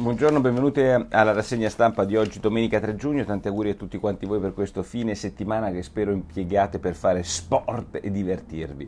Buongiorno, benvenuti alla rassegna stampa di oggi, domenica 3 giugno. Tanti auguri a tutti quanti voi per questo fine settimana che spero impiegate per fare sport e divertirvi.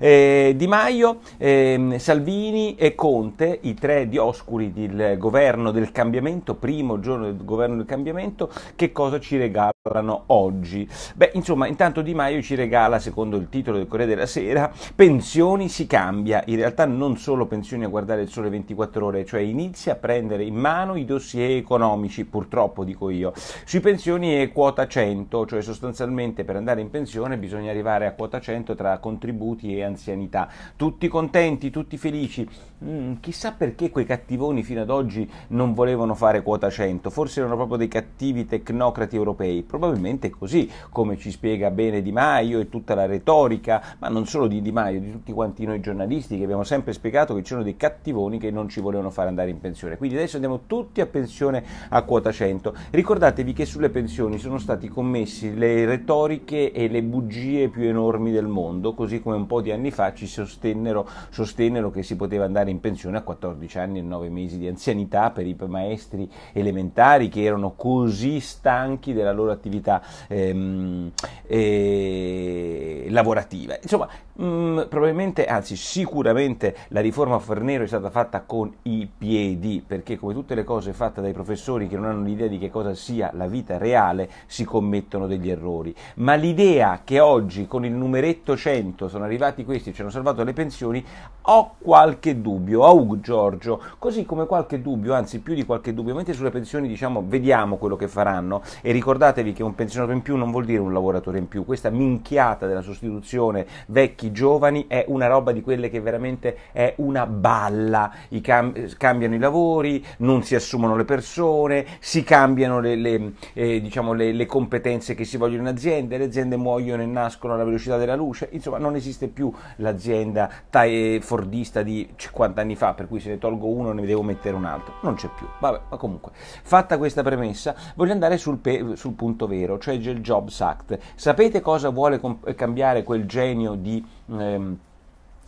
Eh, di Maio, eh, Salvini e Conte, i tre dioscuri del governo del cambiamento, primo giorno del governo del cambiamento, che cosa ci regalano oggi? Beh, insomma, intanto Di Maio ci regala, secondo il titolo del Corriere della Sera, pensioni si cambia. In realtà non solo pensioni a guardare il sole 24 ore, cioè inizia a prendere in mano i dossier economici, purtroppo dico io. Sui pensioni e quota 100, cioè sostanzialmente per andare in pensione bisogna arrivare a quota 100 tra contributi e anzianità. Tutti contenti, tutti felici. Mm, chissà perché quei cattivoni fino ad oggi non volevano fare quota 100, forse erano proprio dei cattivi tecnocrati europei, probabilmente è così, come ci spiega bene Di Maio e tutta la retorica, ma non solo di Di Maio, di tutti quanti noi giornalisti che abbiamo sempre spiegato che c'erano dei cattivoni che non ci volevano fare andare in pensione. Quindi adesso andiamo tutti a pensione a quota 100. Ricordatevi che sulle pensioni sono stati commessi le retoriche e le bugie più enormi del mondo, così come un po' di anni fa ci sostennero, sostennero che si poteva andare in pensione a 14 anni e 9 mesi di anzianità per i maestri elementari che erano così stanchi della loro attività ehm, eh, lavorativa. Insomma, mh, mm, probabilmente, anzi sicuramente la riforma Fornero è stata fatta con i piedi, perché come come tutte le cose fatte dai professori che non hanno l'idea di che cosa sia la vita reale, si commettono degli errori. Ma l'idea che oggi con il numeretto 100 sono arrivati questi e ci hanno salvato le pensioni, ho qualche dubbio, au Giorgio, così come qualche dubbio, anzi più di qualche dubbio, mentre sulle pensioni diciamo vediamo quello che faranno e ricordatevi che un pensionato in più non vuol dire un lavoratore in più, questa minchiata della sostituzione vecchi-giovani è una roba di quelle che veramente è una balla, I cam- eh, cambiano i lavori, non si assumono le persone, si cambiano le, le, eh, diciamo le, le competenze che si vogliono in azienda, le aziende muoiono e nascono alla velocità della luce, insomma non esiste più l'azienda eh, fordista di 50 anni fa, per cui se ne tolgo uno ne devo mettere un altro, non c'è più. Vabbè, ma comunque, fatta questa premessa, voglio andare sul, pe- sul punto vero, cioè il Jobs Act. Sapete cosa vuole comp- cambiare quel genio di... Ehm,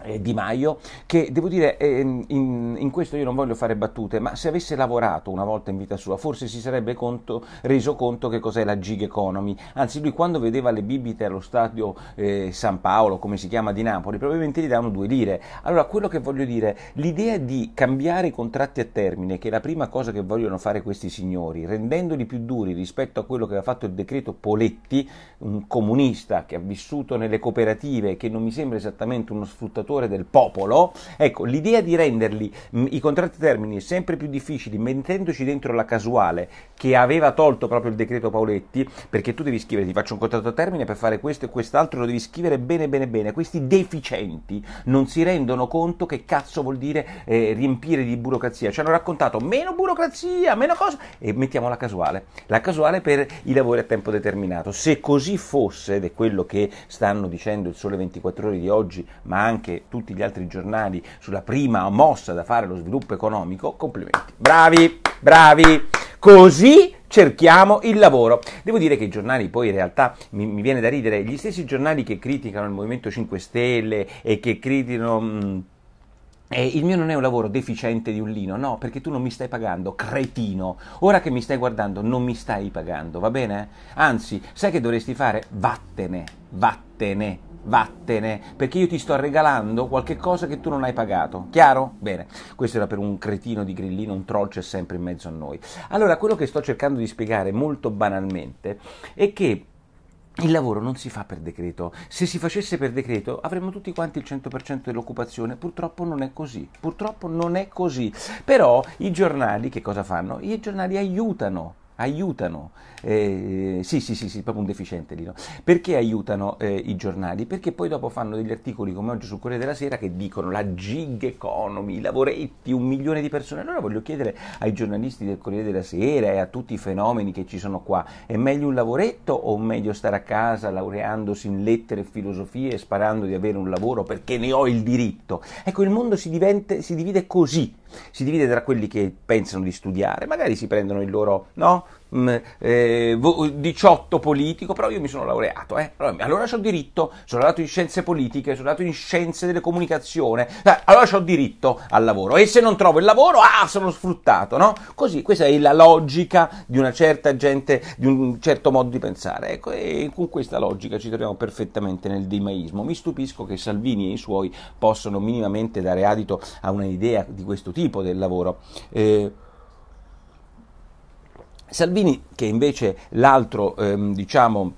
eh, di Maio, che devo dire, ehm, in, in, questo io non voglio fare battute, ma se avesse lavorato una volta in vita sua, forse si sarebbe conto, reso conto che cos'è la gig economy. Anzi, lui quando vedeva le bibite allo stadio eh, San Paolo, come si chiama di Napoli, probabilmente gli davano due lire. Allora, quello che voglio dire, l'idea di cambiare i contratti a termine, che è la prima cosa che vogliono fare questi signori, rendendoli più duri rispetto a quello che aveva fatto il decreto Poletti, un comunista che ha vissuto nelle cooperative, che non mi sembra esattamente uno sfruttatore interlocutore del popolo, ecco, l'idea di renderli mh, i contratti termini sempre più difficili, mettendoci dentro la casuale che aveva tolto proprio il decreto Paoletti, perché tu devi scrivere, ti faccio un contratto a termine per fare questo e quest'altro, lo devi scrivere bene bene bene, questi deficienti non si rendono conto che cazzo vuol dire eh, riempire di burocrazia, ci hanno raccontato meno burocrazia, meno cose. e mettiamo la casuale, la casuale per i lavori a tempo determinato, se così fosse, ed è quello che stanno dicendo il Sole 24 Ore di oggi, ma anche tutti gli altri giornali sulla prima mossa da fare lo sviluppo economico, complimenti. Bravi, bravi. Così cerchiamo il lavoro. Devo dire che i giornali poi in realtà mi, mi, viene da ridere, gli stessi giornali che criticano il Movimento 5 Stelle e che criticano... Mh, mm, eh, il mio non è un lavoro deficiente di un lino, no, perché tu non mi stai pagando, cretino. Ora che mi stai guardando, non mi stai pagando, va bene? Anzi, sai che dovresti fare? Vattene, vattene, vattene, perché io ti sto regalando qualcosa che tu non hai pagato. Chiaro? Bene, questo era per un cretino di grillino, un troll c'è sempre in mezzo a noi. Allora, quello che sto cercando di spiegare molto banalmente è che il lavoro non si fa per decreto. Se si facesse per decreto avremmo tutti quanti il 100% dell'occupazione. Purtroppo non è così. Purtroppo non è così. Però i giornali che cosa fanno? I giornali aiutano aiutano, eh, eh, sì, sì, sì, sì, proprio un deficiente lì, no? perché aiutano eh, i giornali? Perché poi dopo fanno degli articoli come oggi sul Corriere della Sera che dicono la gig economy, i lavoretti, un milione di persone. Allora voglio chiedere ai giornalisti del Corriere della Sera e a tutti i fenomeni che ci sono qua, è meglio un lavoretto o meglio stare a casa laureandosi in lettere e filosofie e sparando di avere un lavoro perché ne ho il diritto? Ecco, il mondo si, divente, si divide così si divide tra quelli che pensano di studiare, magari si prendono il loro, no? 18 mm, eh, politico, però io mi sono laureato, eh? allora, ho diritto, sono laureato in scienze politiche, sono laureato in scienze delle comunicazioni, allora ho diritto al lavoro e se non trovo il lavoro, ah, sono sfruttato, no? Così, questa è la logica di una certa gente, di un certo modo di pensare, ecco, e con questa logica ci troviamo perfettamente nel dimaismo. Mi stupisco che Salvini e i suoi possano minimamente dare adito a un'idea di questo tipo del lavoro. Eh, Salvini, che invece l'altro ehm, diciamo,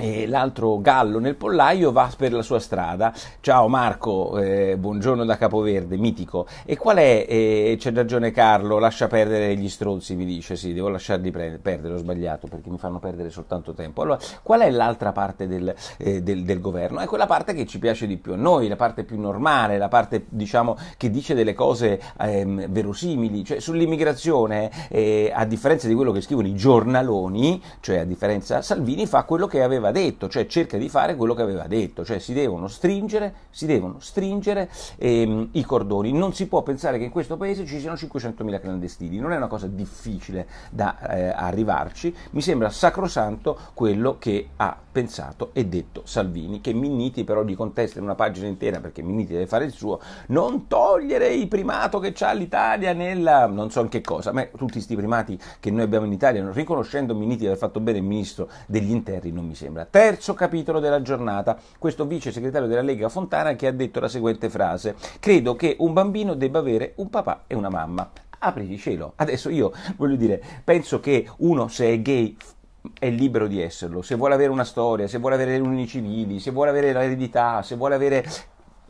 e l'altro gallo nel pollaio va per la sua strada. Ciao Marco, eh, buongiorno da Capoverde, mitico. E qual è? Eh, c'è ragione Carlo, lascia perdere gli stronzi, mi dice. Sì, devo lasciarli pre- perdere, ho sbagliato perché mi fanno perdere soltanto tempo. Allora, qual è l'altra parte del, eh, del, del, governo? È quella parte che ci piace di più a noi, la parte più normale, la parte diciamo che dice delle cose ehm, verosimili. Cioè, sull'immigrazione, eh, a differenza di quello che scrivono i giornaloni, cioè a differenza Salvini, fa quello che aveva aveva detto, cioè cerca di fare quello che aveva detto, cioè si devono stringere, si devono stringere ehm, i cordoni. Non si può pensare che in questo paese ci siano 500.000 clandestini, non è una cosa difficile da eh, arrivarci, mi sembra sacrosanto quello che ha pensato e detto Salvini, che Minniti però gli contesta in una pagina intera perché Minniti deve fare il suo, non togliere il primato che ha l'Italia nella non so in che cosa, ma tutti questi primati che noi abbiamo in Italia, riconoscendo Minniti di aver fatto bene il ministro degli interni, non mi sembra. Cultura. Terzo capitolo della giornata, questo vice segretario della Lega Fontana che ha detto la seguente frase, credo che un bambino debba avere un papà e una mamma. Apri Apriti cielo. Adesso io voglio dire, penso che uno se è gay è libero di esserlo, se vuole avere una storia, se vuole avere le unioni civili, se vuole avere l'eredità, se vuole avere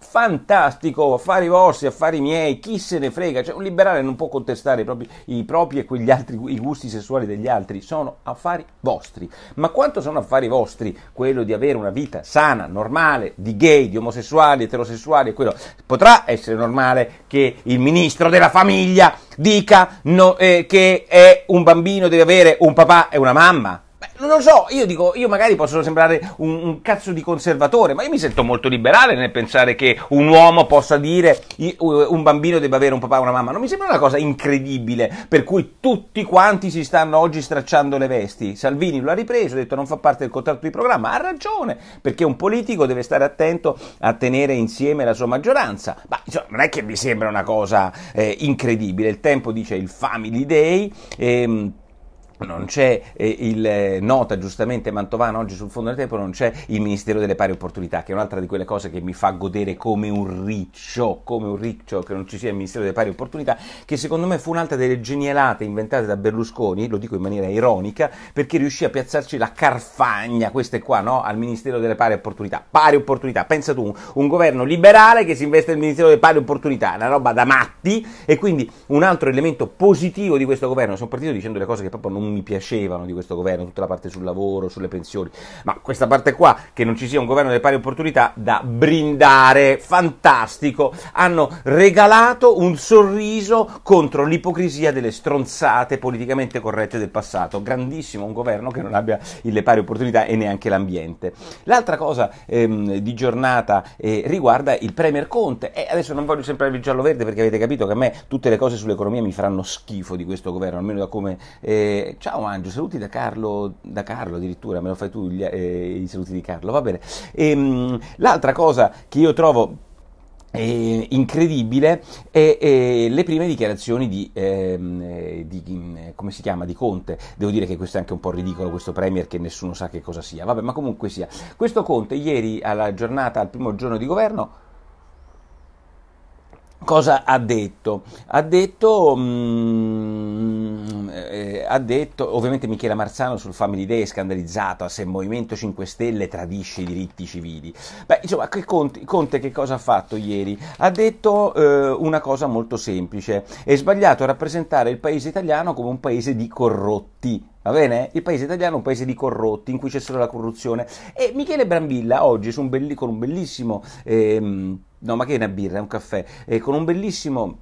fantastico, affari vostri, affari miei, chi se ne frega, cioè un liberale non può contestare i propri, i propri e quegli altri, i gusti sessuali degli altri, sono affari vostri, ma quanto sono affari vostri quello di avere una vita sana, normale, di gay, di omosessuali, eterosessuali quello, potrà essere normale che il ministro della famiglia dica no, eh, che un bambino deve avere un papà e una mamma, non lo so, io dico, io magari posso sembrare un, un, cazzo di conservatore, ma io mi sento molto liberale nel pensare che un uomo possa dire un bambino debba avere un papà e una mamma. Non mi sembra una cosa incredibile per cui tutti quanti si stanno oggi stracciando le vesti. Salvini lo ha ripreso, ha detto non fa parte del contratto di programma, ha ragione, perché un politico deve stare attento a tenere insieme la sua maggioranza. Ma insomma, non è che mi sembra una cosa eh, incredibile, il tempo dice il Family Day. Ehm, non c'è eh, il eh, nota giustamente Mantovano oggi sul fondo del tempo, non c'è il Ministero delle Pari Opportunità, che è un'altra di quelle cose che mi fa godere come un riccio, come un riccio che non ci sia il Ministero delle Pari Opportunità, che secondo me fu un'altra delle genialate inventate da Berlusconi, lo dico in maniera ironica, perché riuscì a piazzarci la carfagna, queste qua, no? al Ministero delle Pari Opportunità. Pari Opportunità, pensa tu, un, un governo liberale che si investe nel Ministero delle Pari Opportunità, una roba da matti, e quindi un altro elemento positivo di questo governo, sono partito dicendo le cose che proprio non mi piacevano di questo governo, tutta la parte sul lavoro, sulle pensioni, ma questa parte qua, che non ci sia un governo delle pari opportunità, da brindare, fantastico, hanno regalato un sorriso contro l'ipocrisia delle stronzate politicamente corrette del passato, grandissimo un governo che non abbia le pari opportunità e neanche l'ambiente. L'altra cosa ehm, di giornata eh, riguarda il Premier Conte, e adesso non voglio sembrare il giallo verde perché avete capito che a me tutte le cose sull'economia mi faranno schifo di questo governo, almeno da come eh, ciao Angelo, saluti da Carlo, da Carlo addirittura, me lo fai tu gli, eh, i saluti di Carlo, va bene. E, ehm, mh, l'altra cosa che io trovo... Eh, incredibile è, eh, le prime dichiarazioni di, ehm, eh, di, mm, come si chiama di Conte devo dire che questo è anche un po' ridicolo questo premier che nessuno sa che cosa sia vabbè ma comunque sia questo Conte ieri alla giornata al primo giorno di governo cosa ha detto ha detto mh, mm, ha detto, ovviamente Michela Marzano sul Family Day è scandalizzata se il Movimento 5 Stelle tradisce i diritti civili. Beh, insomma, che Conte, Conte, che cosa ha fatto ieri? Ha detto eh, una cosa molto semplice, è sbagliato rappresentare il paese italiano come un paese di corrotti. Va bene? Il paese italiano è un paese di corrotti, in cui c'è solo la corruzione. E Michele Brambilla oggi, un belli, con un bellissimo... Ehm, no, ma che è una birra, è un caffè, eh, con un bellissimo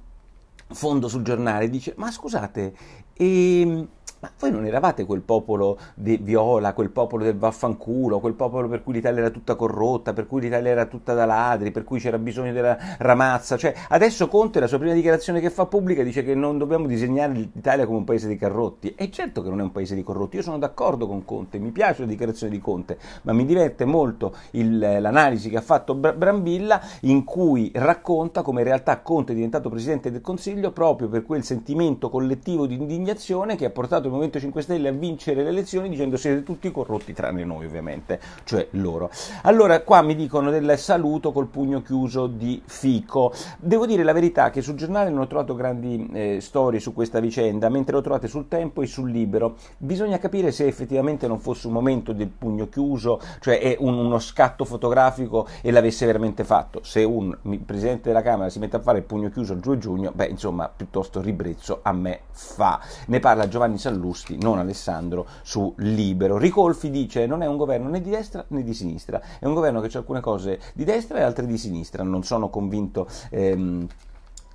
fondo sul giornale dice: Ma scusate, ehm, ma voi non eravate quel popolo di viola, quel popolo del vaffanculo, quel popolo per cui l'Italia era tutta corrotta, per cui l'Italia era tutta da ladri, per cui c'era bisogno della ramazza. Cioè, adesso Conte, la sua prima dichiarazione che fa pubblica, dice che non dobbiamo disegnare l'Italia come un paese di carrotti. E certo che non è un paese di corrotti, io sono d'accordo con Conte, mi piace la dichiarazione di Conte, ma mi diverte molto il, l'analisi che ha fatto Brambilla in cui racconta come in realtà Conte è diventato Presidente del Consiglio proprio per quel sentimento collettivo di indignazione che ha portato il Movimento 5 Stelle a vincere le elezioni dicendo siete tutti corrotti tranne noi ovviamente, cioè loro. Allora qua mi dicono del saluto col pugno chiuso di Fico. Devo dire la verità che sul giornale non ho trovato grandi eh, storie su questa vicenda, mentre lo trovate sul tempo e sul libero. Bisogna capire se effettivamente non fosse un momento del pugno chiuso, cioè è un, uno scatto fotografico e l'avesse veramente fatto. Se un presidente della Camera si mette a fare il pugno chiuso il 2 giugno, beh insomma piuttosto ribrezzo a me fa. Ne parla Giovanni Sallucci Sallusti, non Alessandro, su Libero. Ricolfi dice non è un governo né di destra né di sinistra, è un governo che c'è alcune cose di destra e altre di sinistra, non sono convinto... Ehm,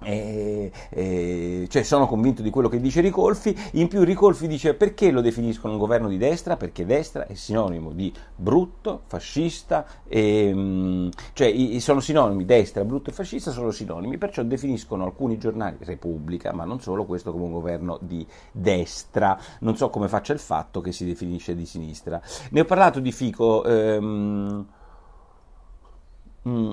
e, e, cioè sono convinto di quello che dice Ricolfi, in più Ricolfi dice perché lo definiscono un governo di destra? Perché destra è sinonimo di brutto, fascista, e, mm, cioè i, sono sinonimi, destra, brutto e fascista sono sinonimi, perciò definiscono alcuni giornali, Repubblica, ma non solo, questo come un governo di destra, non so come faccia il fatto che si definisce di sinistra. Ne ho parlato di Fico... Ehm, mm,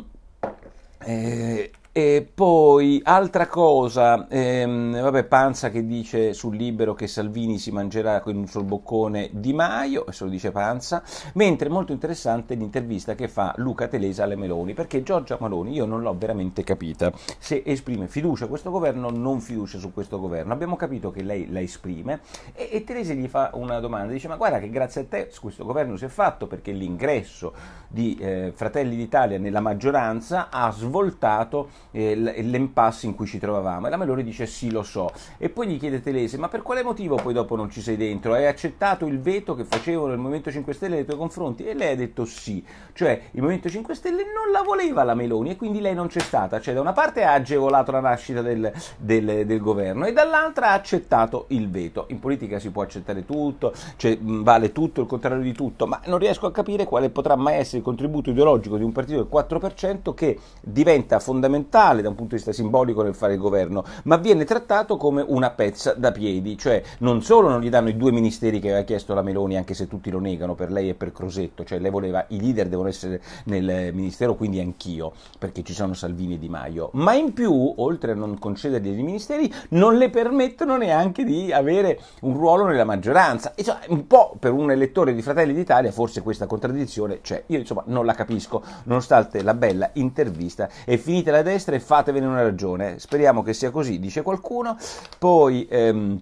eh, e poi, altra cosa, ehm, vabbè, Panza che dice sul libero che Salvini si mangerà con un sol boccone Di Maio, se lo dice Panza, mentre molto interessante l'intervista che fa Luca Telesa alle Meloni, perché Giorgia Meloni io non l'ho veramente capita, se esprime fiducia a questo governo o non fiducia su questo governo. Abbiamo capito che lei la esprime e, e Telesa gli fa una domanda, dice ma guarda che grazie a te questo governo si è fatto perché l'ingresso di eh, Fratelli d'Italia nella maggioranza ha svoltato eh, l'impasse in cui ci trovavamo. E la Meloni dice sì, lo so. E poi gli chiede Telese, ma per quale motivo poi dopo non ci sei dentro? Hai accettato il veto che facevano il Movimento 5 Stelle nei tuoi confronti? E lei ha detto sì. Cioè il Movimento 5 Stelle non la voleva la Meloni e quindi lei non c'è stata. Cioè da una parte ha agevolato la nascita del, del, del governo e dall'altra ha accettato il veto. In politica si può accettare tutto, cioè, vale tutto, il contrario di tutto, ma non riesco a capire quale potrà mai essere il contributo ideologico di un partito del 4% che diventa fondamentale strumentale da un punto di vista simbolico nel fare il governo, ma viene trattato come una pezza da piedi, cioè non solo non gli danno i due ministeri che aveva chiesto la Meloni, anche se tutti lo negano per lei e per Crosetto, cioè lei voleva i leader devono essere nel ministero, quindi anch'io, perché ci sono Salvini e Di Maio, ma in più, oltre a non concedergli i ministeri, non le permettono neanche di avere un ruolo nella maggioranza. Insomma, un po' per un elettore di Fratelli d'Italia forse questa contraddizione c'è. Io insomma non la capisco, nonostante la bella intervista è finita la destra destra e fatevene una ragione. Speriamo che sia così, dice qualcuno. Poi... Ehm,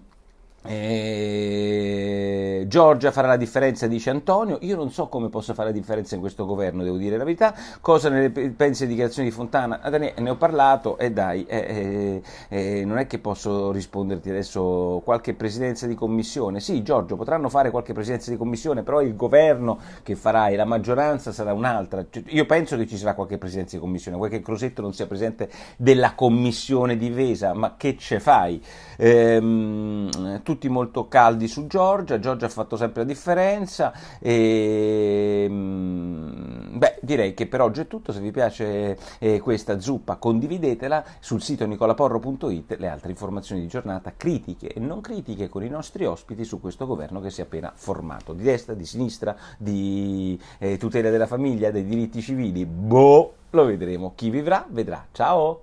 eh, Giorgia farà la differenza, dice Antonio. Io non so come possa fare la differenza in questo governo, devo dire la verità. Cosa ne pensi di dichiarazioni di Fontana? Eh, ne ho parlato e eh dai, eh, eh, non è che posso risponderti adesso qualche presidenza di commissione. Sì, Giorgio, potranno fare qualche presidenza di commissione, però il governo che farai, la maggioranza sarà un'altra. Cioè, io penso che ci sarà qualche presidenza di commissione, qualche Crosetto non sia presidente della commissione di Vesa, ma che ce fai? Ehm, tutti molto caldi su Giorgia, Giorgia ha fatto sempre la differenza e ehm, beh, direi che per oggi è tutto, se vi piace eh, questa zuppa condividetela sul sito nicolaporro.it le altre informazioni di giornata, critiche e non critiche con i nostri ospiti su questo governo che si è appena formato, di destra, di sinistra, di eh, tutela della famiglia, dei diritti civili, boh, lo vedremo, chi vivrà vedrà, ciao!